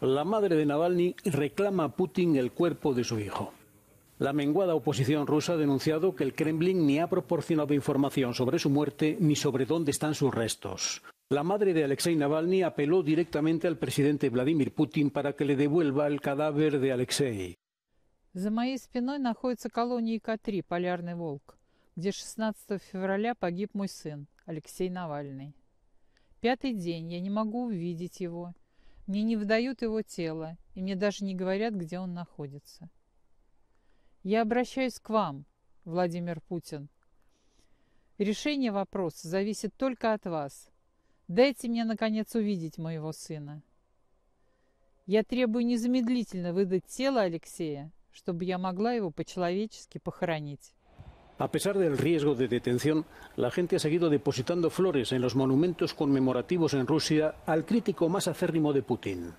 La madre de Navalny reclama a Putin el cuerpo de su hijo. La menguada oposición rusa ha denunciado que el Kremlin ni ha proporcionado información sobre su muerte ni sobre dónde están sus restos. La madre de Alexei Navalny apeló directamente al presidente Vladimir Putin para que le devuelva el cadáver de Alexei. моей спиной находится колония погиб мой сын, Пятый день я не могу его – Мне не выдают его тело, и мне даже не говорят, где он находится. Я обращаюсь к вам, Владимир Путин. Решение вопроса зависит только от вас. Дайте мне, наконец, увидеть моего сына. Я требую незамедлительно выдать тело Алексея, чтобы я могла его по-человечески похоронить. A pesar del riesgo de detención, la gente ha seguido depositando flores en los monumentos conmemorativos en Rusia al crítico más acérrimo de Putin.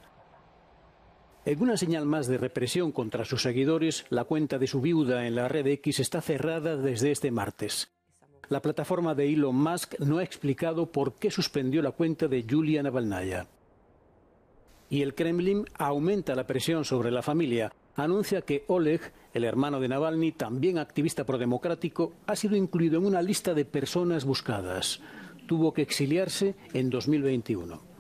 En una señal más de represión contra sus seguidores, la cuenta de su viuda en la red X está cerrada desde este martes. La plataforma de Elon Musk no ha explicado por qué suspendió la cuenta de Julia Navalnaya y el Kremlin aumenta la presión sobre la familia. Anuncia que Oleg, el hermano de Navalny, también activista prodemocrático, ha sido incluido en una lista de personas buscadas. Tuvo que exiliarse en 2021.